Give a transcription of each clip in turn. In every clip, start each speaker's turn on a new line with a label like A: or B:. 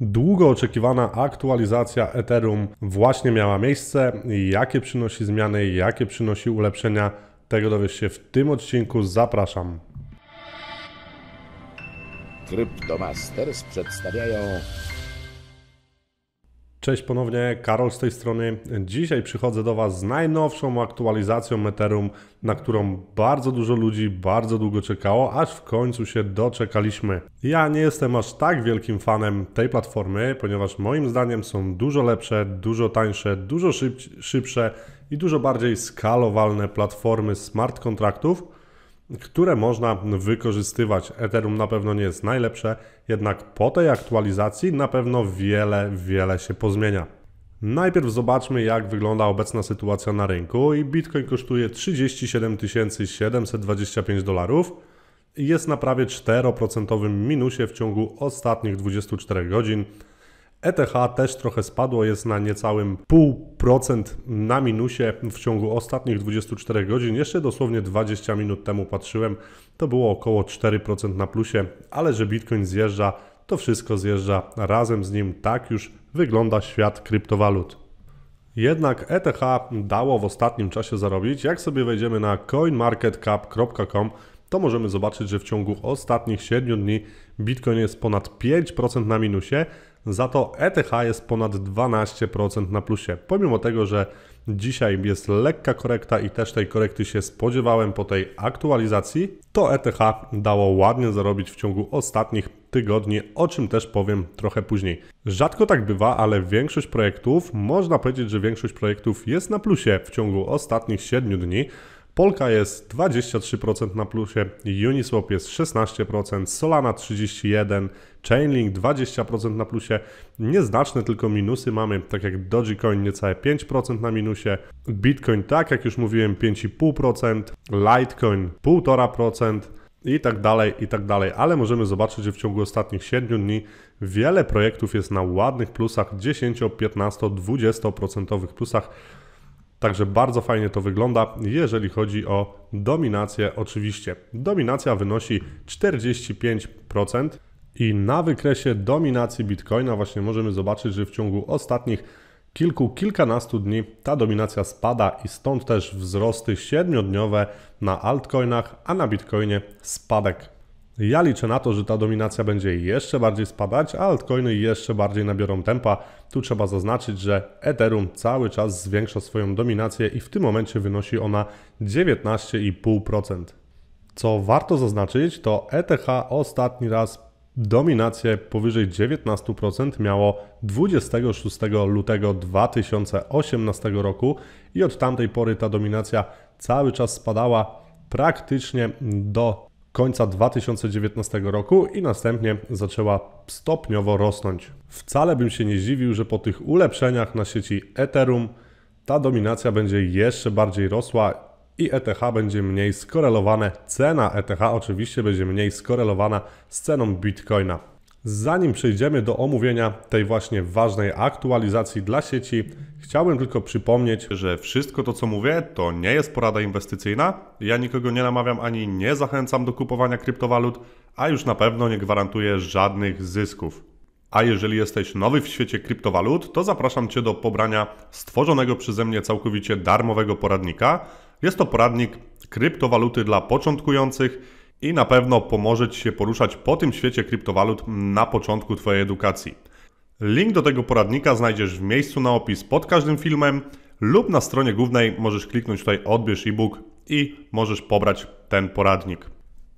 A: Długo oczekiwana aktualizacja Ethereum właśnie miała miejsce. Jakie przynosi zmiany, jakie przynosi ulepszenia, tego dowiesz się w tym odcinku. Zapraszam. Cryptomasters przedstawiają Cześć ponownie, Karol z tej strony. Dzisiaj przychodzę do Was z najnowszą aktualizacją Ethereum, na którą bardzo dużo ludzi bardzo długo czekało, aż w końcu się doczekaliśmy. Ja nie jestem aż tak wielkim fanem tej platformy, ponieważ moim zdaniem są dużo lepsze, dużo tańsze, dużo szybsze i dużo bardziej skalowalne platformy smart kontraktów, które można wykorzystywać. Ethereum na pewno nie jest najlepsze, jednak po tej aktualizacji na pewno wiele, wiele się pozmienia. Najpierw zobaczmy, jak wygląda obecna sytuacja na rynku. I Bitcoin kosztuje 37 725 dolarów i jest na prawie 4% minusie w ciągu ostatnich 24 godzin. ETH też trochę spadło, jest na niecałym 0,5% na minusie w ciągu ostatnich 24 godzin. Jeszcze dosłownie 20 minut temu patrzyłem, to było około 4% na plusie, ale że Bitcoin zjeżdża, to wszystko zjeżdża razem z nim. Tak już wygląda świat kryptowalut. Jednak ETH dało w ostatnim czasie zarobić. Jak sobie wejdziemy na coinmarketcap.com, to możemy zobaczyć, że w ciągu ostatnich 7 dni Bitcoin jest ponad 5% na minusie, za to ETH jest ponad 12% na plusie. Pomimo tego, że dzisiaj jest lekka korekta i też tej korekty się spodziewałem po tej aktualizacji, to ETH dało ładnie zarobić w ciągu ostatnich tygodni, o czym też powiem trochę później. Rzadko tak bywa, ale większość projektów, można powiedzieć, że większość projektów jest na plusie w ciągu ostatnich 7 dni. Polka jest 23% na plusie, Uniswap jest 16%, Solana 31%, Chainlink 20% na plusie. Nieznaczne tylko minusy mamy, tak jak Dogecoin niecałe 5% na minusie, Bitcoin tak jak już mówiłem 5,5%, Litecoin 1,5%, i tak dalej, i tak dalej, ale możemy zobaczyć, że w ciągu ostatnich 7 dni wiele projektów jest na ładnych plusach 10, 15, 20% plusach. Także bardzo fajnie to wygląda, jeżeli chodzi o dominację. Oczywiście dominacja wynosi 45% i na wykresie dominacji Bitcoina właśnie możemy zobaczyć, że w ciągu ostatnich kilku, kilkunastu dni ta dominacja spada i stąd też wzrosty siedmiodniowe na altcoinach, a na Bitcoinie spadek ja liczę na to, że ta dominacja będzie jeszcze bardziej spadać, a altcoiny jeszcze bardziej nabiorą tempa. Tu trzeba zaznaczyć, że Ethereum cały czas zwiększa swoją dominację i w tym momencie wynosi ona 19,5%. Co warto zaznaczyć, to ETH ostatni raz dominację powyżej 19% miało 26 lutego 2018 roku i od tamtej pory ta dominacja cały czas spadała praktycznie do końca 2019 roku i następnie zaczęła stopniowo rosnąć. Wcale bym się nie zdziwił, że po tych ulepszeniach na sieci Ethereum ta dominacja będzie jeszcze bardziej rosła i ETH będzie mniej skorelowane, cena ETH oczywiście będzie mniej skorelowana z ceną Bitcoina. Zanim przejdziemy do omówienia tej właśnie ważnej aktualizacji dla sieci, chciałbym tylko przypomnieć, że wszystko to co mówię to nie jest porada inwestycyjna. Ja nikogo nie namawiam ani nie zachęcam do kupowania kryptowalut, a już na pewno nie gwarantuję żadnych zysków. A jeżeli jesteś nowy w świecie kryptowalut, to zapraszam Cię do pobrania stworzonego przeze mnie całkowicie darmowego poradnika. Jest to poradnik kryptowaluty dla początkujących i na pewno pomoże Ci się poruszać po tym świecie kryptowalut na początku Twojej edukacji. Link do tego poradnika znajdziesz w miejscu na opis pod każdym filmem lub na stronie głównej możesz kliknąć tutaj odbierz e-book i możesz pobrać ten poradnik.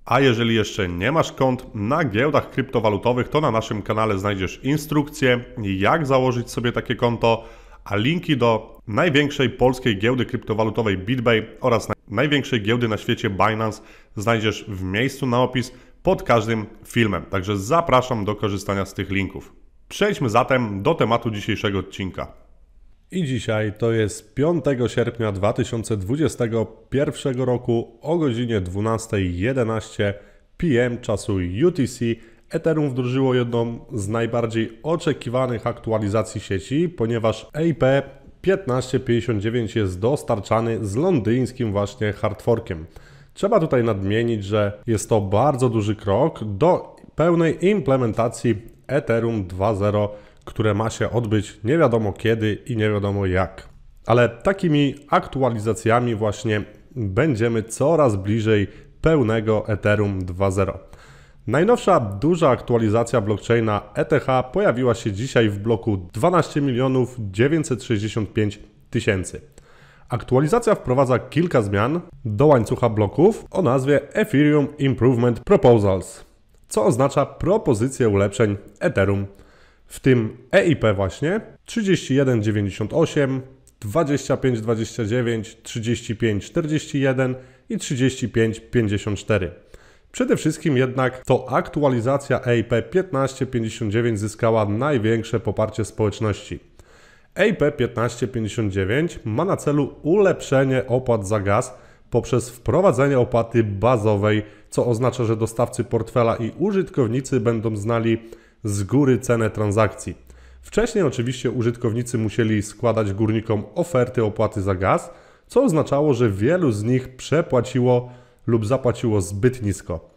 A: A jeżeli jeszcze nie masz kont na giełdach kryptowalutowych, to na naszym kanale znajdziesz instrukcję, jak założyć sobie takie konto, a linki do największej polskiej giełdy kryptowalutowej BitBay oraz największej giełdy na świecie Binance znajdziesz w miejscu na opis pod każdym filmem. Także zapraszam do korzystania z tych linków. Przejdźmy zatem do tematu dzisiejszego odcinka. I dzisiaj to jest 5 sierpnia 2021 roku o godzinie 12.11 PM czasu UTC. Ethereum wdrożyło jedną z najbardziej oczekiwanych aktualizacji sieci, ponieważ EIP 1559 jest dostarczany z londyńskim właśnie hardforkiem. Trzeba tutaj nadmienić, że jest to bardzo duży krok do pełnej implementacji Ethereum 2.0, które ma się odbyć nie wiadomo kiedy i nie wiadomo jak. Ale takimi aktualizacjami właśnie będziemy coraz bliżej pełnego Ethereum 2.0. Najnowsza duża aktualizacja blockchaina ETH pojawiła się dzisiaj w bloku 12 965 tysięcy. Aktualizacja wprowadza kilka zmian do łańcucha bloków o nazwie Ethereum Improvement Proposals, co oznacza propozycje ulepszeń Ethereum, w tym EIP właśnie 3198, 2529, 3541 i 3554. Przede wszystkim jednak to aktualizacja EIP 1559 zyskała największe poparcie społeczności. EIP 1559 ma na celu ulepszenie opłat za gaz poprzez wprowadzenie opłaty bazowej, co oznacza, że dostawcy portfela i użytkownicy będą znali z góry cenę transakcji. Wcześniej oczywiście użytkownicy musieli składać górnikom oferty opłaty za gaz, co oznaczało, że wielu z nich przepłaciło lub zapłaciło zbyt nisko.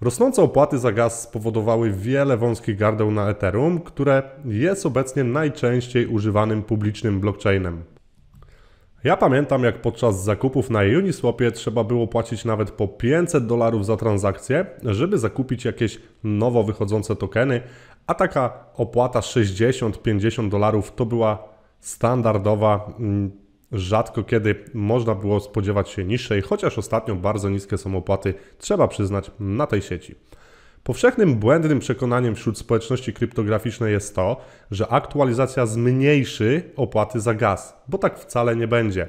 A: Rosnące opłaty za gaz spowodowały wiele wąskich gardeł na Ethereum, które jest obecnie najczęściej używanym publicznym blockchainem. Ja pamiętam, jak podczas zakupów na Uniswapie trzeba było płacić nawet po 500 dolarów za transakcję, żeby zakupić jakieś nowo wychodzące tokeny, a taka opłata 60-50 dolarów to była standardowa mm, Rzadko kiedy można było spodziewać się niższej, chociaż ostatnio bardzo niskie są opłaty, trzeba przyznać, na tej sieci. Powszechnym błędnym przekonaniem wśród społeczności kryptograficznej jest to, że aktualizacja zmniejszy opłaty za gaz, bo tak wcale nie będzie.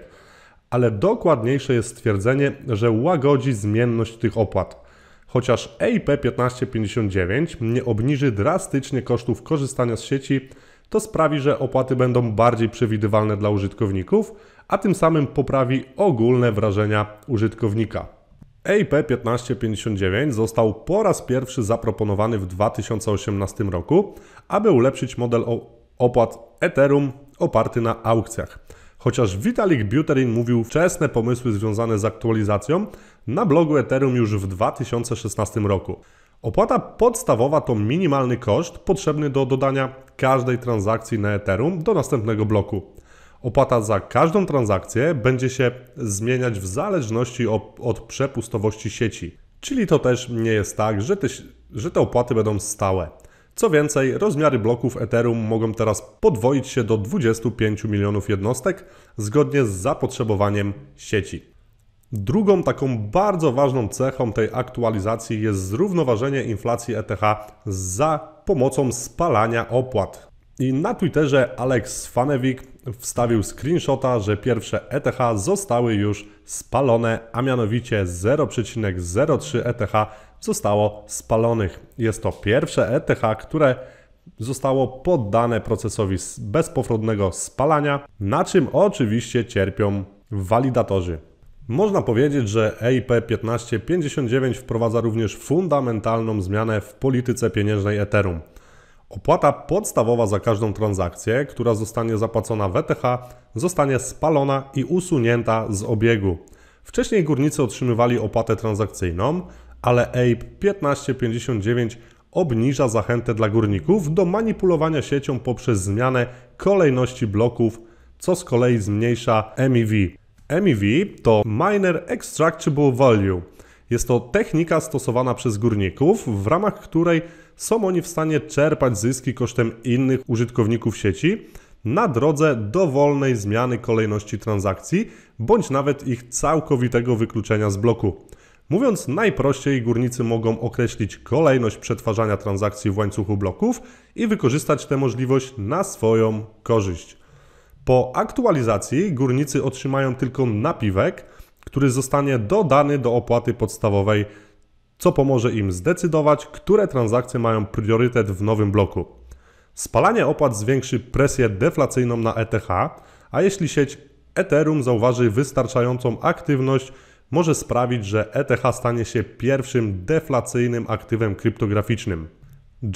A: Ale dokładniejsze jest stwierdzenie, że łagodzi zmienność tych opłat. Chociaż EIP 1559 nie obniży drastycznie kosztów korzystania z sieci, to sprawi, że opłaty będą bardziej przewidywalne dla użytkowników, a tym samym poprawi ogólne wrażenia użytkownika. EIP 1559 został po raz pierwszy zaproponowany w 2018 roku, aby ulepszyć model opłat Ethereum oparty na aukcjach. Chociaż Vitalik Buterin mówił wczesne pomysły związane z aktualizacją na blogu Ethereum już w 2016 roku. Opłata podstawowa to minimalny koszt potrzebny do dodania każdej transakcji na Ethereum do następnego bloku. Opłata za każdą transakcję będzie się zmieniać w zależności od przepustowości sieci. Czyli to też nie jest tak, że te, że te opłaty będą stałe. Co więcej, rozmiary bloków Ethereum mogą teraz podwoić się do 25 milionów jednostek zgodnie z zapotrzebowaniem sieci. Drugą taką bardzo ważną cechą tej aktualizacji jest zrównoważenie inflacji ETH za pomocą spalania opłat. I na Twitterze Alex Fanewik wstawił screenshota, że pierwsze ETH zostały już spalone, a mianowicie 0,03 ETH zostało spalonych. Jest to pierwsze ETH, które zostało poddane procesowi bezpowrotnego spalania, na czym oczywiście cierpią walidatorzy. Można powiedzieć, że EIP 1559 wprowadza również fundamentalną zmianę w polityce pieniężnej Ethereum. Opłata podstawowa za każdą transakcję, która zostanie zapłacona w ETH, zostanie spalona i usunięta z obiegu. Wcześniej górnicy otrzymywali opłatę transakcyjną, ale EIP 1559 obniża zachętę dla górników do manipulowania siecią poprzez zmianę kolejności bloków, co z kolei zmniejsza MEV. MEV to Miner Extractable Value. Jest to technika stosowana przez górników, w ramach której są oni w stanie czerpać zyski kosztem innych użytkowników sieci na drodze dowolnej zmiany kolejności transakcji bądź nawet ich całkowitego wykluczenia z bloku. Mówiąc najprościej, górnicy mogą określić kolejność przetwarzania transakcji w łańcuchu bloków i wykorzystać tę możliwość na swoją korzyść. Po aktualizacji górnicy otrzymają tylko napiwek, który zostanie dodany do opłaty podstawowej, co pomoże im zdecydować, które transakcje mają priorytet w nowym bloku. Spalanie opłat zwiększy presję deflacyjną na ETH, a jeśli sieć Ethereum zauważy wystarczającą aktywność, może sprawić, że ETH stanie się pierwszym deflacyjnym aktywem kryptograficznym.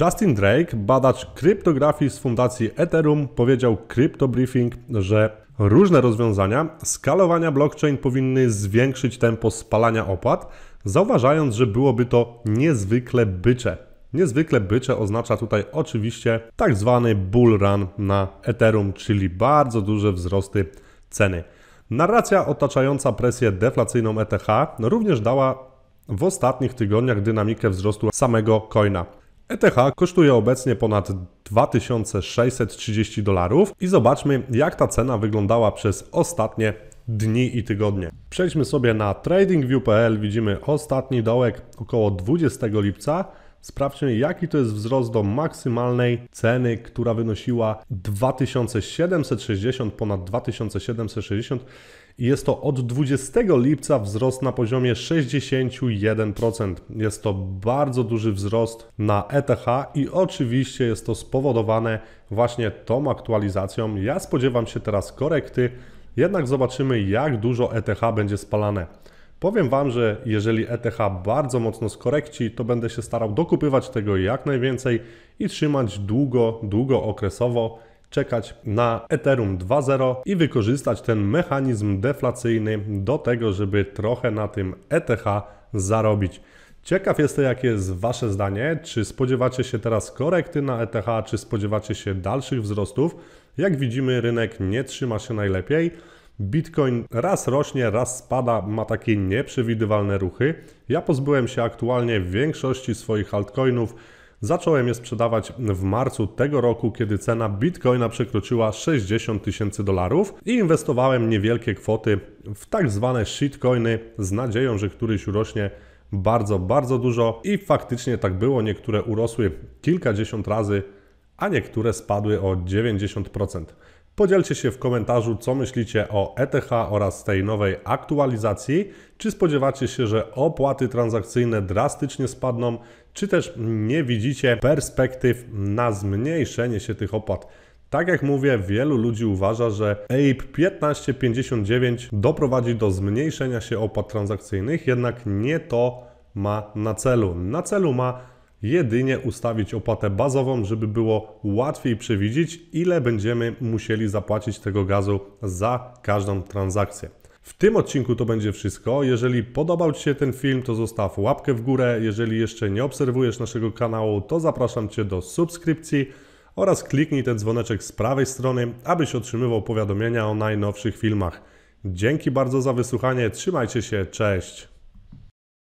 A: Justin Drake, badacz kryptografii z fundacji Ethereum, powiedział Crypto Briefing, że różne rozwiązania skalowania blockchain powinny zwiększyć tempo spalania opłat, zauważając, że byłoby to niezwykle bycze. Niezwykle bycze oznacza tutaj oczywiście tak zwany bull run na Ethereum, czyli bardzo duże wzrosty ceny. Narracja otaczająca presję deflacyjną ETH również dała w ostatnich tygodniach dynamikę wzrostu samego coina. ETH kosztuje obecnie ponad 2630 dolarów i zobaczmy jak ta cena wyglądała przez ostatnie dni i tygodnie. Przejdźmy sobie na tradingview.pl, widzimy ostatni dołek około 20 lipca. Sprawdźmy jaki to jest wzrost do maksymalnej ceny, która wynosiła 2760, ponad 2760 i jest to od 20 lipca wzrost na poziomie 61%. Jest to bardzo duży wzrost na ETH i oczywiście jest to spowodowane właśnie tą aktualizacją. Ja spodziewam się teraz korekty, jednak zobaczymy jak dużo ETH będzie spalane. Powiem Wam, że jeżeli ETH bardzo mocno skorekci, to będę się starał dokupywać tego jak najwięcej i trzymać długo, długookresowo czekać na Ethereum 2.0 i wykorzystać ten mechanizm deflacyjny do tego, żeby trochę na tym ETH zarobić. Ciekaw jestem, jakie jest Wasze zdanie. Czy spodziewacie się teraz korekty na ETH, czy spodziewacie się dalszych wzrostów? Jak widzimy, rynek nie trzyma się najlepiej. Bitcoin raz rośnie, raz spada, ma takie nieprzewidywalne ruchy. Ja pozbyłem się aktualnie większości swoich altcoinów Zacząłem je sprzedawać w marcu tego roku, kiedy cena bitcoina przekroczyła 60 tysięcy dolarów i inwestowałem niewielkie kwoty w tak zwane shitcoiny z nadzieją, że któryś urośnie bardzo, bardzo dużo i faktycznie tak było. Niektóre urosły kilkadziesiąt razy, a niektóre spadły o 90%. Podzielcie się w komentarzu, co myślicie o ETH oraz tej nowej aktualizacji. Czy spodziewacie się, że opłaty transakcyjne drastycznie spadną, czy też nie widzicie perspektyw na zmniejszenie się tych opłat? Tak jak mówię, wielu ludzi uważa, że APE 1559 doprowadzi do zmniejszenia się opłat transakcyjnych, jednak nie to ma na celu. Na celu ma jedynie ustawić opłatę bazową, żeby było łatwiej przewidzieć, ile będziemy musieli zapłacić tego gazu za każdą transakcję. W tym odcinku to będzie wszystko. Jeżeli podobał Ci się ten film, to zostaw łapkę w górę. Jeżeli jeszcze nie obserwujesz naszego kanału, to zapraszam Cię do subskrypcji oraz kliknij ten dzwoneczek z prawej strony, abyś otrzymywał powiadomienia o najnowszych filmach. Dzięki bardzo za wysłuchanie, trzymajcie się, cześć!